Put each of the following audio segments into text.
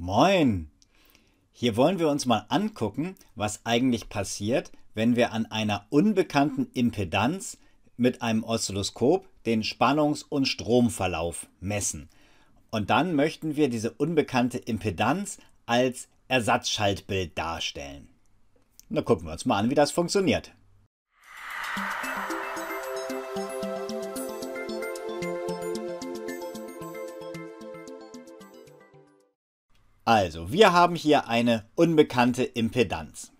Moin! Hier wollen wir uns mal angucken, was eigentlich passiert, wenn wir an einer unbekannten Impedanz mit einem Oszilloskop den Spannungs- und Stromverlauf messen. Und dann möchten wir diese unbekannte Impedanz als Ersatzschaltbild darstellen. Na gucken wir uns mal an, wie das funktioniert. Also, wir haben hier eine unbekannte Impedanz.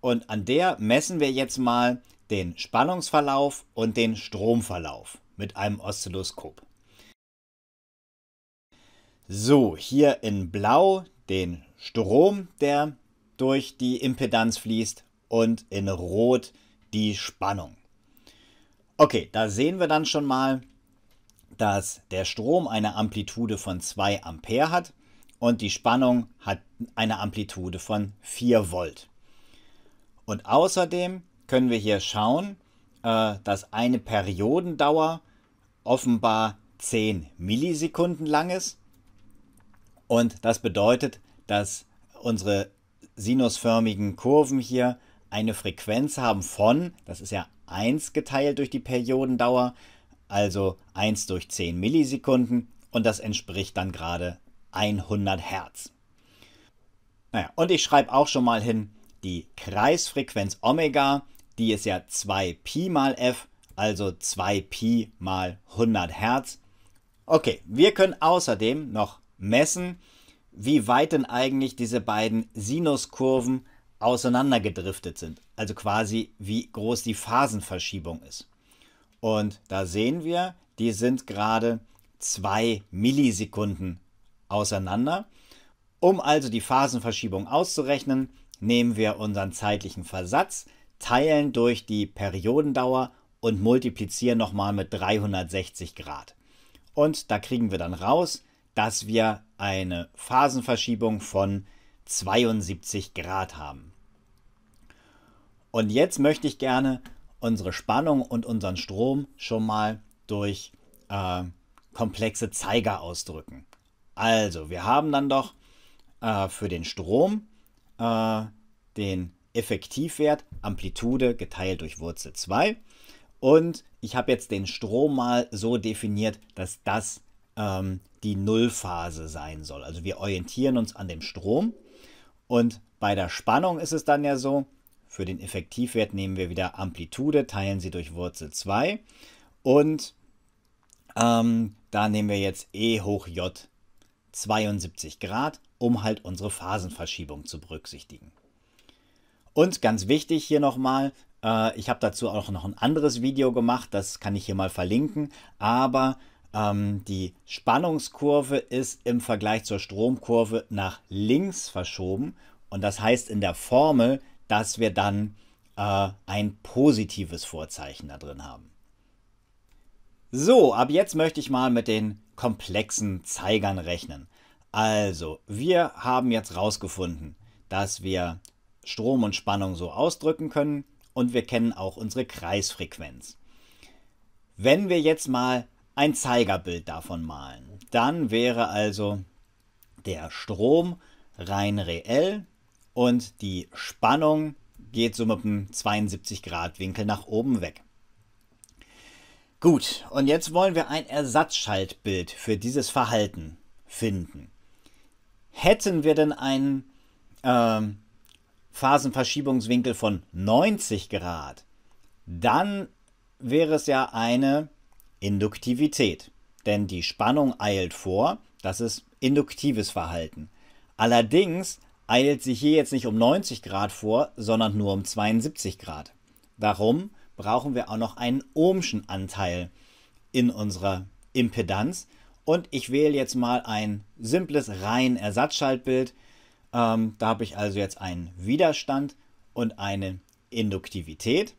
Und an der messen wir jetzt mal den Spannungsverlauf und den Stromverlauf mit einem Oszilloskop. So, hier in blau den Strom, der durch die Impedanz fließt und in rot die Spannung. Okay, da sehen wir dann schon mal, dass der Strom eine Amplitude von 2 Ampere hat und die Spannung hat eine Amplitude von 4 Volt. Und außerdem können wir hier schauen, äh, dass eine Periodendauer offenbar 10 Millisekunden lang ist. Und das bedeutet, dass unsere sinusförmigen Kurven hier eine Frequenz haben von, das ist ja 1 geteilt durch die Periodendauer, also 1 durch 10 Millisekunden und das entspricht dann gerade 100 Hertz. Naja, und ich schreibe auch schon mal hin, die Kreisfrequenz Omega, die ist ja 2Pi mal F, also 2Pi mal 100 Hertz. Okay, wir können außerdem noch messen, wie weit denn eigentlich diese beiden Sinuskurven auseinandergedriftet sind. Also quasi, wie groß die Phasenverschiebung ist. Und da sehen wir, die sind gerade 2 Millisekunden auseinander. Um also die Phasenverschiebung auszurechnen, nehmen wir unseren zeitlichen Versatz, teilen durch die Periodendauer und multiplizieren nochmal mit 360 Grad. Und da kriegen wir dann raus, dass wir eine Phasenverschiebung von 72 Grad haben. Und jetzt möchte ich gerne unsere Spannung und unseren Strom schon mal durch äh, komplexe Zeiger ausdrücken. Also, wir haben dann doch äh, für den Strom äh, den Effektivwert Amplitude geteilt durch Wurzel 2. Und ich habe jetzt den Strom mal so definiert, dass das ähm, die Nullphase sein soll. Also wir orientieren uns an dem Strom. Und bei der Spannung ist es dann ja so, für den Effektivwert nehmen wir wieder Amplitude, teilen sie durch Wurzel 2. Und ähm, da nehmen wir jetzt E hoch J 72 Grad, um halt unsere Phasenverschiebung zu berücksichtigen. Und ganz wichtig hier nochmal, äh, ich habe dazu auch noch ein anderes Video gemacht, das kann ich hier mal verlinken, aber ähm, die Spannungskurve ist im Vergleich zur Stromkurve nach links verschoben und das heißt in der Formel, dass wir dann äh, ein positives Vorzeichen da drin haben. So, ab jetzt möchte ich mal mit den komplexen Zeigern rechnen. Also, wir haben jetzt herausgefunden, dass wir Strom und Spannung so ausdrücken können und wir kennen auch unsere Kreisfrequenz. Wenn wir jetzt mal ein Zeigerbild davon malen, dann wäre also der Strom rein reell und die Spannung geht so mit einem 72 Grad Winkel nach oben weg. Gut, und jetzt wollen wir ein Ersatzschaltbild für dieses Verhalten finden. Hätten wir denn einen ähm, Phasenverschiebungswinkel von 90 Grad, dann wäre es ja eine Induktivität. Denn die Spannung eilt vor, das ist induktives Verhalten. Allerdings eilt sie hier jetzt nicht um 90 Grad vor, sondern nur um 72 Grad. Warum? brauchen wir auch noch einen ohmschen Anteil in unserer Impedanz. Und ich wähle jetzt mal ein simples rein Ersatzschaltbild. Ähm, da habe ich also jetzt einen Widerstand und eine Induktivität.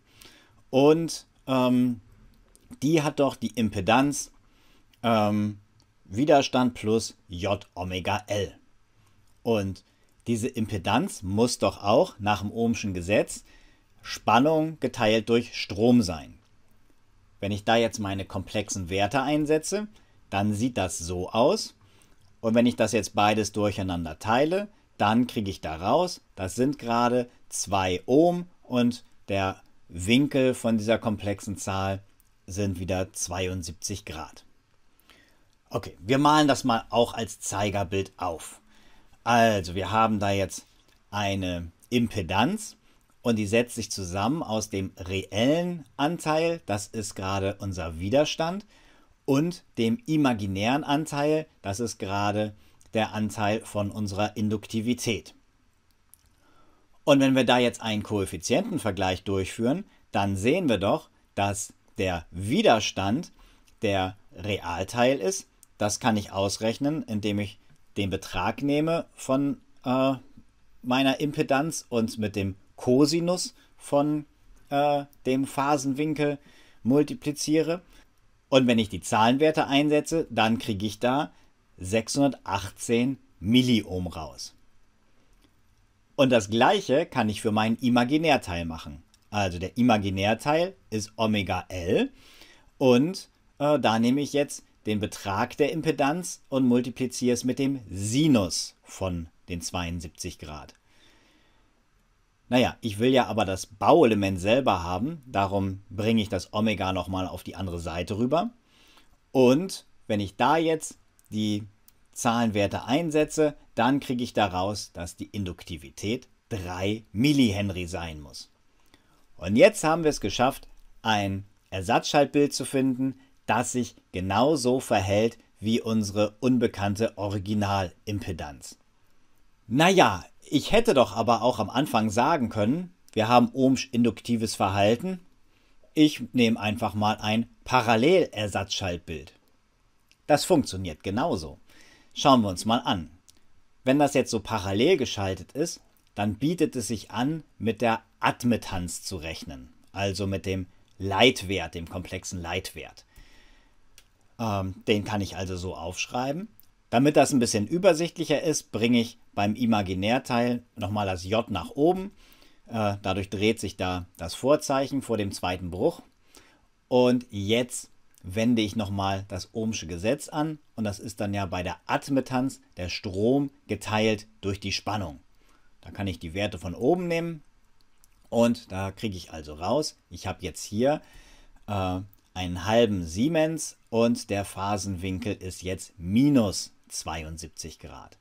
Und ähm, die hat doch die Impedanz ähm, Widerstand plus J Omega L. Und diese Impedanz muss doch auch nach dem Ohmschen Gesetz Spannung geteilt durch Strom sein. Wenn ich da jetzt meine komplexen Werte einsetze, dann sieht das so aus. Und wenn ich das jetzt beides durcheinander teile, dann kriege ich da raus, das sind gerade 2 Ohm und der Winkel von dieser komplexen Zahl sind wieder 72 Grad. Okay, wir malen das mal auch als Zeigerbild auf. Also, wir haben da jetzt eine Impedanz und die setzt sich zusammen aus dem reellen Anteil, das ist gerade unser Widerstand, und dem imaginären Anteil, das ist gerade der Anteil von unserer Induktivität. Und wenn wir da jetzt einen Koeffizientenvergleich durchführen, dann sehen wir doch, dass der Widerstand der Realteil ist. Das kann ich ausrechnen, indem ich den Betrag nehme von äh, meiner Impedanz und mit dem Cosinus von äh, dem Phasenwinkel multipliziere. Und wenn ich die Zahlenwerte einsetze, dann kriege ich da 618 Milliohm raus. Und das gleiche kann ich für meinen Imaginärteil machen. Also der Imaginärteil ist Omega L und äh, da nehme ich jetzt den Betrag der Impedanz und multipliziere es mit dem Sinus von den 72 Grad. Naja, ich will ja aber das Bauelement selber haben, darum bringe ich das Omega nochmal auf die andere Seite rüber. Und wenn ich da jetzt die Zahlenwerte einsetze, dann kriege ich daraus, dass die Induktivität 3 Millihenry sein muss. Und jetzt haben wir es geschafft, ein Ersatzschaltbild zu finden, das sich genauso verhält wie unsere unbekannte Originalimpedanz. Naja, ich hätte doch aber auch am Anfang sagen können, wir haben Ohmsch induktives Verhalten. Ich nehme einfach mal ein Parallelersatzschaltbild. Das funktioniert genauso. Schauen wir uns mal an. Wenn das jetzt so parallel geschaltet ist, dann bietet es sich an, mit der Admittanz zu rechnen, also mit dem Leitwert, dem komplexen Leitwert. Ähm, den kann ich also so aufschreiben. Damit das ein bisschen übersichtlicher ist, bringe ich beim Imaginärteil nochmal das J nach oben. Äh, dadurch dreht sich da das Vorzeichen vor dem zweiten Bruch. Und jetzt wende ich nochmal das Ohmsche Gesetz an. Und das ist dann ja bei der Admittanz der Strom geteilt durch die Spannung. Da kann ich die Werte von oben nehmen. Und da kriege ich also raus, ich habe jetzt hier äh, einen halben Siemens und der Phasenwinkel ist jetzt minus 72 Grad.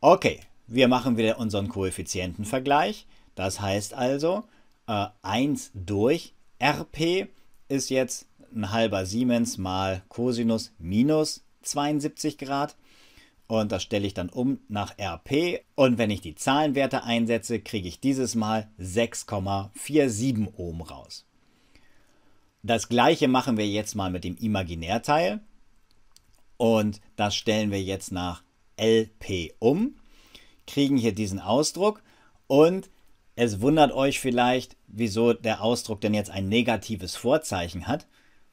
Okay, wir machen wieder unseren Koeffizientenvergleich. Das heißt also, äh, 1 durch RP ist jetzt ein halber Siemens mal Cosinus minus 72 Grad. Und das stelle ich dann um nach RP. Und wenn ich die Zahlenwerte einsetze, kriege ich dieses Mal 6,47 Ohm raus. Das gleiche machen wir jetzt mal mit dem Imaginärteil. Und das stellen wir jetzt nach LP um, kriegen hier diesen Ausdruck und es wundert euch vielleicht, wieso der Ausdruck denn jetzt ein negatives Vorzeichen hat.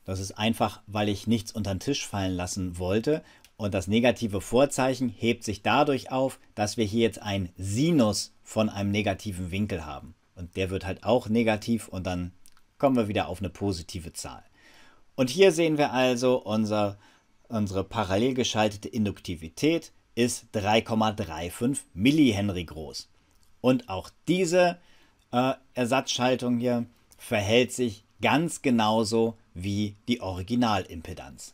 Das ist einfach, weil ich nichts unter den Tisch fallen lassen wollte. Und das negative Vorzeichen hebt sich dadurch auf, dass wir hier jetzt einen Sinus von einem negativen Winkel haben. Und der wird halt auch negativ und dann kommen wir wieder auf eine positive Zahl. Und hier sehen wir also unser unsere parallel geschaltete Induktivität ist 3,35 Millihenry groß. Und auch diese äh, Ersatzschaltung hier verhält sich ganz genauso wie die Originalimpedanz.